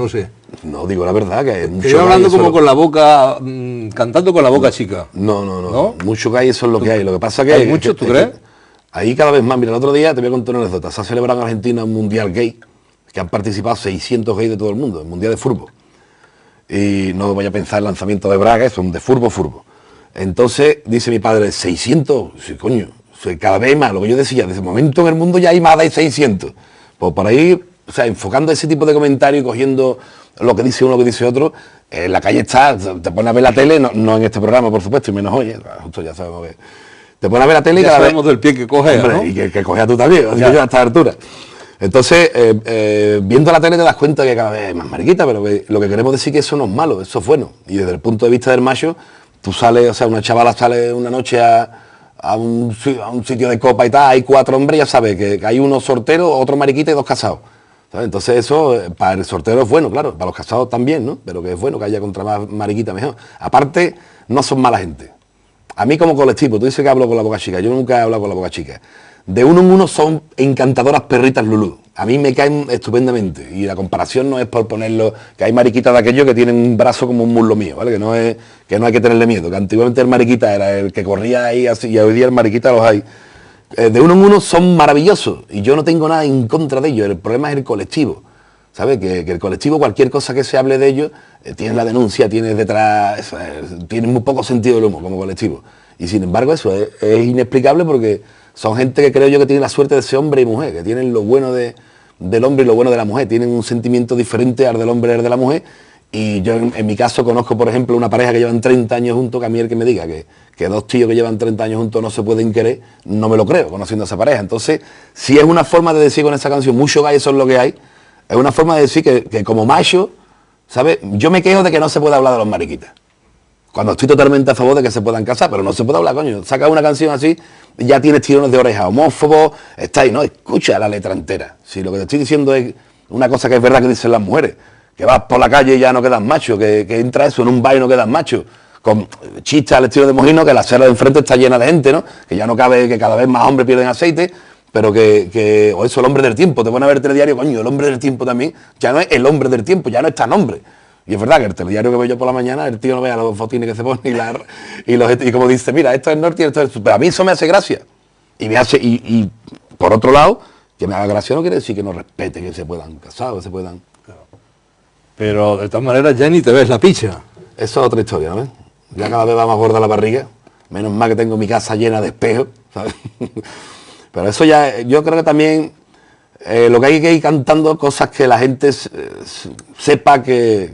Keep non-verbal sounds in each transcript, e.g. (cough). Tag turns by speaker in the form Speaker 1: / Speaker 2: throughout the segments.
Speaker 1: no sé. No, digo la verdad que... Mucho Estoy hablando como con la
Speaker 2: boca, mm,
Speaker 1: cantando con la boca chica. No, no, no, Mucho que eso es lo que hay. Lo que pasa que... ¿Hay mucho, tú crees? ahí cada vez más. Mira, el otro día te voy a contar una anécdota. Se ha celebrado en Argentina un Mundial Gay, que han participado 600 gays de todo el mundo, el Mundial de fútbol. Y no voy a pensar el lanzamiento de Braga, un de Furbo, Furbo. Entonces, dice mi padre, 600, sí, coño, cada vez más, lo que yo decía, desde el momento en el mundo ya hay más de 600. Pues por ahí o sea, enfocando ese tipo de comentarios y cogiendo lo que dice uno, lo que dice otro, en eh, la calle está, te pone a ver la tele, no, en este programa, por supuesto, y menos oye, ¿eh? justo ya sabemos que. Te pones a ver la tele y cada sabemos del pie que coge. ¿no? Y que, que tú también, a esta altura. Entonces, eh, viendo la tele te das cuenta que cada vez es más mariquita, pero lo que queremos decir es que eso no es malo, eso es bueno. Y desde el punto de vista del macho, tú sales, o sea, una chavala sale una noche a, un, sitio de copa y tal, hay cuatro hombres, ya sabes, que, que hay uno sortero, otro mariquita y dos casados. Entonces eso eh, para el sorteo es bueno, claro, para los casados también, ¿no? Pero que es bueno que haya contra más mariquita mejor. Aparte, no son mala gente. A mí como colectivo, tú dices que hablo con la boca chica, yo nunca he hablado con la boca chica. De uno en uno son encantadoras perritas Lulú. A mí me caen estupendamente. Y la comparación no es por ponerlo, que hay mariquitas de aquellos que tienen un brazo como un muslo mío, ¿vale? Que no, es, que no hay que tenerle miedo. Que antiguamente el mariquita era el que corría ahí así y hoy día el mariquita los hay eh, de uno en uno son maravillosos y yo no tengo nada en contra de ellos, el problema es el colectivo. ¿Sabes? Que, el colectivo, cualquier cosa que se hable de ellos, eh, tiene la denuncia, tiene detrás, tiene muy poco sentido el humo como colectivo. Y sin embargo eso es, inexplicable porque son gente que creo yo que tiene la suerte de ser hombre y mujer, que tienen lo bueno del hombre y lo bueno de la mujer, tienen un sentimiento diferente al del hombre y al de la mujer y yo en, mi caso conozco, por ejemplo, una pareja que llevan 30 años juntos, que a mí el que me diga que, dos tíos que llevan 30 años juntos no se pueden querer, no me lo creo, conociendo a esa pareja. Entonces, si es una forma de decir con esa canción, mucho gay, eso es lo que hay, es una forma de decir que, como macho, ¿sabes? Yo me quejo de que no se pueda hablar de los mariquitas. Cuando estoy totalmente a favor de que se puedan casar, pero no se puede hablar, coño. Saca una canción así, ya tienes tirones de oreja, homófobo, está ahí, no, escucha la letra entera. Si lo que te estoy diciendo es una cosa que es verdad que dicen las mujeres que vas por la calle y ya no quedan macho, que, entra eso en un bar y no quedas macho. Con chistes al estilo de Mojino, que la acera de enfrente está llena de gente, ¿no? Que ya no cabe, que cada vez más hombres pierden aceite, pero que, que o eso, el hombre del tiempo, te van a ver el telediario, coño, el hombre del tiempo también, ya no es el hombre del tiempo, ya no es tan hombre. Y es verdad que el telediario que veo yo por la mañana, el tío no vea los fotines que se ponen y, la, y, los, y como dice, mira, esto es norte y esto es Pero a mí eso me hace gracia. Y me hace, y, por otro lado, que me haga gracia no quiere decir que no respete, que se puedan casar, que se puedan. Pero de todas maneras Jenny te ves la picha. Eso es otra historia, ¿no? Ya cada vez va más gorda la barriga. Menos mal que tengo mi casa llena de espejos, ¿sabes? (laughs) Pero eso ya, yo creo que también eh, lo que hay que ir cantando cosas que la gente sepa que,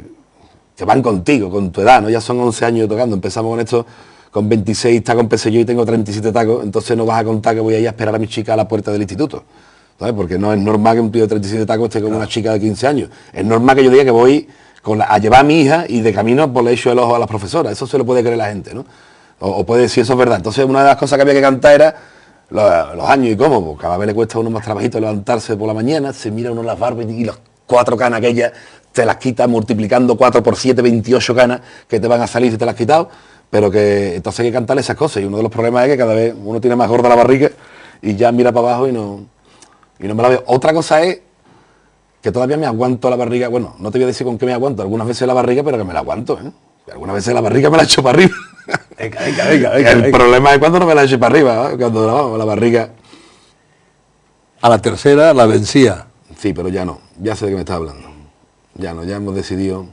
Speaker 1: que, van contigo, con tu edad, ¿no? Ya son 11 años tocando, empezamos con esto, con 26 tacos empecé yo y tengo 37 tacos, entonces no vas a contar que voy a ir a esperar a mi chica a la puerta del instituto. Porque no es normal que un tío de 37 tacos esté con una chica de 15 años. Es normal que yo diga que voy a llevar a mi hija y de camino por pues, le echo el ojo a la profesora... Eso se lo puede creer la gente, ¿no? O, puede decir eso es verdad. Entonces, una de las cosas que había que cantar era los, años y cómo. Pues cada vez le cuesta a uno más trabajito levantarse por la mañana, se mira uno las barbas y las cuatro canas ella... te las quita multiplicando cuatro por siete... 28 canas que te van a salir si te las has quitado. Pero que entonces hay que cantar esas cosas. Y uno de los problemas es que cada vez uno tiene más gorda la barriga y ya mira para abajo y no y no me la veo. Otra cosa es que todavía me aguanto la barriga. Bueno, no te voy a decir con qué me aguanto. Algunas veces la barriga, pero que me la aguanto. ¿eh? Algunas veces la barriga me la echo para arriba. (laughs) El problema es cuando no me la echo para arriba, cuando la, la barriga. A la tercera la vencía. Sí, pero ya no. Ya sé de qué me está hablando. Ya no, ya hemos decidido.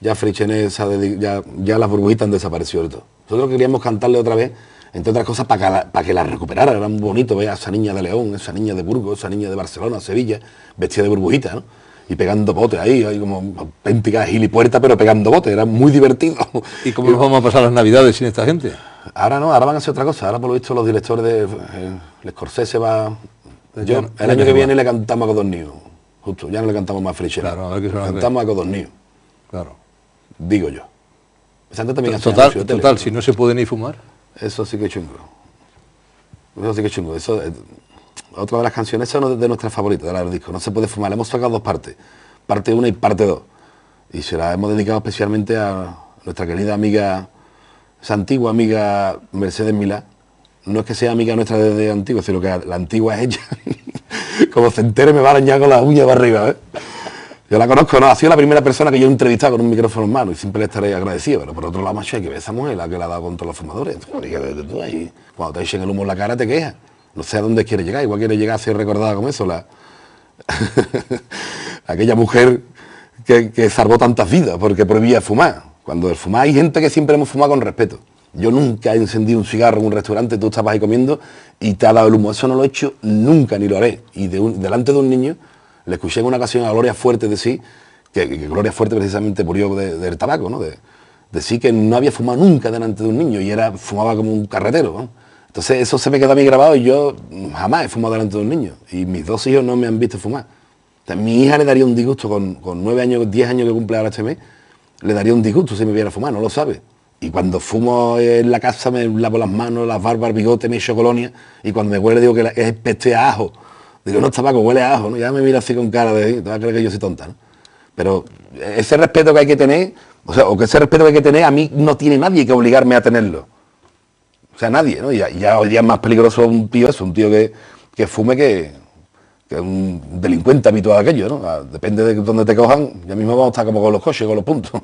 Speaker 1: Ya Frichenet, ya, ya las burbujitas han desaparecido. Nosotros queríamos cantarle otra vez entre otras cosas, para que, la, recuperara. Era muy bonito ver a esa niña de León, esa niña de Burgos, esa niña de Barcelona, Sevilla, vestida de burbujita, Y pegando botes ahí, ahí como auténtica gilipuerta, pero pegando botes, era muy divertido. (laughs) ¿Y cómo nos vamos a pasar las navidades sin esta gente? Ahora no, ahora van a hacer otra cosa. Ahora por lo visto los directores de eh, el se va. el año que, viene le cantamos a Codornío. Justo, ya no le cantamos más Claro, a ver Cantamos a Codornío. Claro. Digo yo. Total, total, si no se puede ni fumar. Eso sí que chungo. Eso sí que chungo. Eso, eh, otra de las canciones, esa no es de nuestras favoritas disco. No se puede fumar. hemos tocado dos partes. Parte 1 y parte 2. Y se la hemos dedicado especialmente a nuestra querida amiga, esa antigua amiga Mercedes Milán... No es que sea amiga nuestra desde antigua, sino que la antigua es ella. (laughs) Como se entere me va a arañar con la uña para arriba. ¿eh? Yo la conozco, no, ha sido la primera persona que yo he entrevistado con un micrófono en mano y siempre le estaré agradecido, pero por otro lado, macho, hay que ver esa mujer la que la ha dado contra los fumadores. cuando te echen el humo en la cara te quejas. No sé a dónde quiere llegar, igual quiere llegar a ser recordada como eso, la (laughs) aquella mujer que, salvó tantas vidas porque prohibía fumar. Cuando el fumar hay gente que siempre hemos fumado con respeto. Yo nunca he encendido un cigarro en un restaurante, tú estabas ahí comiendo y te ha dado el humo. Eso no lo he hecho nunca ni lo haré. Y delante de un niño le escuché en una ocasión a Gloria Fuerte decir, que, Gloria Fuerte precisamente murió del tabaco, decir que no había fumado nunca delante de un niño y era, fumaba como un carretero. Entonces eso se me quedó a mí grabado y yo jamás he fumado delante de un niño. Y mis dos hijos no me han visto fumar. mi hija le daría un disgusto con, nueve años, diez años que cumple ahora H&M, le daría un disgusto si me viera fumar, no lo sabe. Y cuando fumo en la casa me lavo las manos, las barbas, el bigote, me echo colonia. Y cuando me huele digo que es peste ajo. Digo, no, tabaco, huele a ajo, ¿no? Ya me mira así con cara de, te vas a creer que yo soy tonta, ¿no? Pero ese respeto que hay que tener, o sea, o que ese respeto que hay que tener, a mí no tiene nadie que obligarme a tenerlo. O sea, nadie, ¿no? Y ya, hoy día es más peligroso un tío eso, un tío que, fume que, un delincuente habituado a aquello, ¿no? Ah, depende de dónde te cojan, ya mismo vamos a estar como con los coches, con los puntos. (laughs)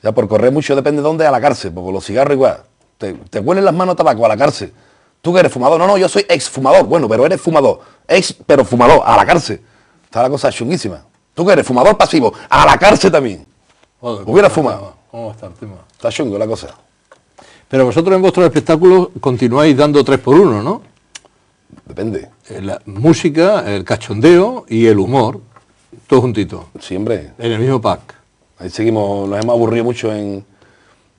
Speaker 1: Ya por correr mucho depende de dónde, a la cárcel, porque con los cigarros igual. Te, te huelen las manos tabaco a la cárcel. Tú que eres fumador. No, no, yo soy ex fumador. Bueno, pero eres fumador. Ex, pero fumador. A la cárcel. Está la cosa chunguísima. Tú que eres fumador pasivo. A la cárcel también. Hubiera fumado. está Está chungo la cosa. Pero vosotros
Speaker 2: en vuestros espectáculos continuáis dando tres por uno, ¿no? Depende. Eh, la música, el cachondeo y el humor, todo juntito. Siempre. En el mismo pack.
Speaker 1: Ahí seguimos, nos hemos aburrido mucho en,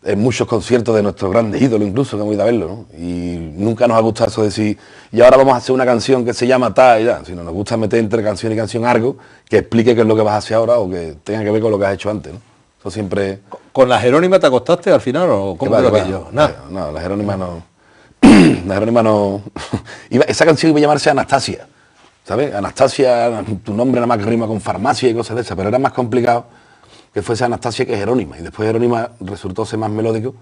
Speaker 1: en muchos conciertos de nuestros grandes ídolos incluso, que hemos ido a verlo, Y nunca nos ha gustado eso de decir, y ahora vamos a hacer una canción que se llama tal y ya, sino nos gusta meter entre canción y canción algo que explique qué es lo que vas a hacer ahora o que tenga que ver con lo que has hecho antes, ¿no? Eso siempre...
Speaker 2: ¿Con la Jerónima te acostaste al final o cómo No,
Speaker 1: la Jerónima no... (clears throat) la Jerónima no... (laughs) esa canción iba a llamarse Anastasia, ¿sabes? Anastasia, tu nombre nada más que rima con farmacia y cosas de esa pero era más complicado que fuese Anastasia que es Jerónima. Y después Jerónima resultó ser más melódico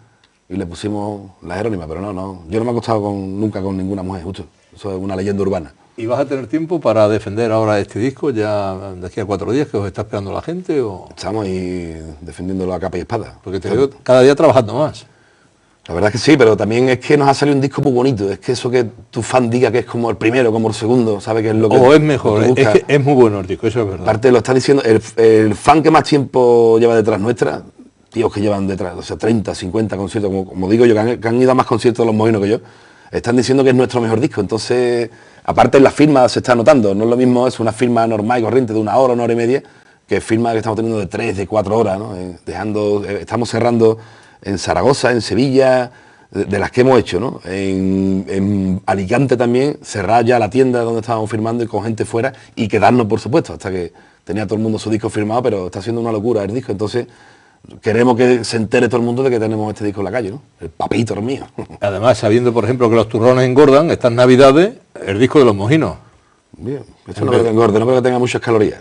Speaker 1: y le pusimos la Jerónima, pero no, no. Yo no me he acostado con, nunca con ninguna mujer, justo. Eso es una leyenda urbana. ¿Y vas a tener
Speaker 2: tiempo para defender ahora este disco ya de aquí a cuatro días que os está esperando la gente? O... Estamos
Speaker 1: ahí defendiéndolo a capa y espada. Porque te veo cada día trabajando más. La verdad que sí, pero también es que nos ha salido un disco muy bonito. Es que eso que tu fan diga que es como el primero, como el segundo, sabe Que es lo que. O oh, es mejor, es, que es, muy bueno el disco, eso es verdad. Aparte lo están diciendo, el, fan que más tiempo lleva detrás nuestra, tíos que llevan detrás, o sea, 30, 50 conciertos, como, digo yo, que han, ido a más conciertos de los mojinos que yo, están diciendo que es nuestro mejor disco. Entonces, aparte la firma se está notando, no es lo mismo, es una firma normal y corriente de una hora, una hora y media, que firma que estamos teniendo de tres, de cuatro horas, ¿no? Eh, dejando, eh, estamos cerrando en Zaragoza, en Sevilla, de, las que hemos hecho, ¿no? En, Alicante también, cerrar ya la tienda donde estábamos firmando y con gente fuera y quedarnos, por supuesto, hasta que tenía todo el mundo su disco firmado, pero está siendo una locura el disco, entonces queremos que se entere todo el mundo de que tenemos este disco en la calle, ¿no? El papito es mío.
Speaker 2: (laughs) Además, sabiendo, por ejemplo, que los turrones engordan, estas navidades, el disco de los mojinos. Bien, esto no creo que
Speaker 1: engorde, no creo que tenga muchas calorías.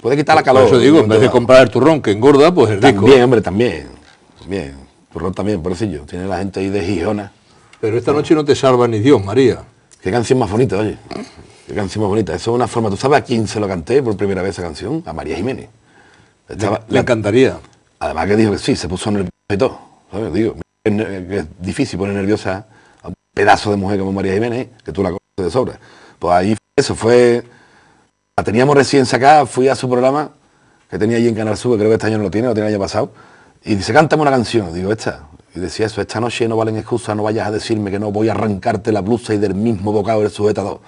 Speaker 1: Puede quitar la calor. eso digo, en vez de comprar el turrón que engorda, pues el disco. Bien, hombre, también. Bien por también, pobrecillo. Tiene la gente ahí de Gijona. Pero esta noche no te salva ni Dios, María. Qué canción más bonita, oye. Qué canción más bonita. Eso es una forma. ¿Tú sabes a quién se lo canté por primera vez esa canción? A María Jiménez. le, encantaría. Además que dijo que sí, se puso nerviosa y todo. es difícil poner nerviosa a un pedazo de mujer como María Jiménez, que tú la conoces de sobra. Pues ahí eso fue. La teníamos recién sacada, fui a su programa, que tenía ahí en Canal Sur, creo que este año no lo tiene, lo tiene el año pasado y dice, cántame una canción. Digo, esta. Y decía eso, esta noche no valen excusas, no vayas a decirme que no voy a arrancarte la blusa y del mismo bocado el sujetador.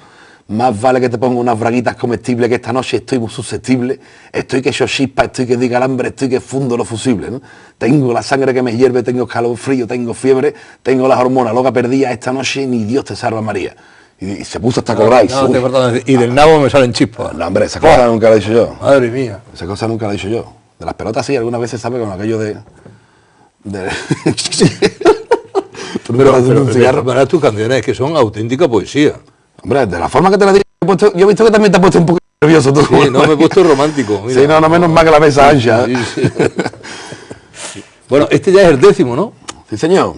Speaker 1: Más vale que te ponga unas braguitas comestibles que esta noche estoy muy susceptible, estoy que yo chispa, estoy que diga hambre, estoy que fundo los fusibles. Tengo la sangre que me hierve, tengo calor frío, tengo fiebre, tengo las hormonas loca perdida esta noche, ni Dios te salva María. Y, se puso hasta cobrar. y, del nabo me salen chispas. No, hombre, esa cosa nunca la he dicho yo. Madre mía. Esa cosa nunca la he dicho yo. De las pelotas sí, algunas veces sabe con aquello de... de... (laughs) pero, pero, un cigarro.
Speaker 2: tus canciones que son auténtica poesía. Hombre, de la forma que te la digo,
Speaker 1: yo he visto que también te has puesto un poco
Speaker 2: nervioso tú. Sí, no, me he puesto romántico. (laughs) Mira. Sí, no, no menos mal que la mesa ancha. bueno, este ya es el décimo, ¿no? Sí, señor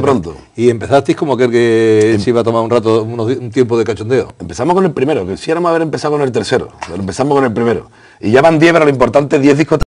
Speaker 2: pronto. Y empezasteis como aquel que em- se iba a tomar un rato, un tiempo de cachondeo. Empezamos con el primero, que quisiéramos haber empezado con el tercero, empezamos con el primero. Y ya van 10, pero lo importante, 10 discos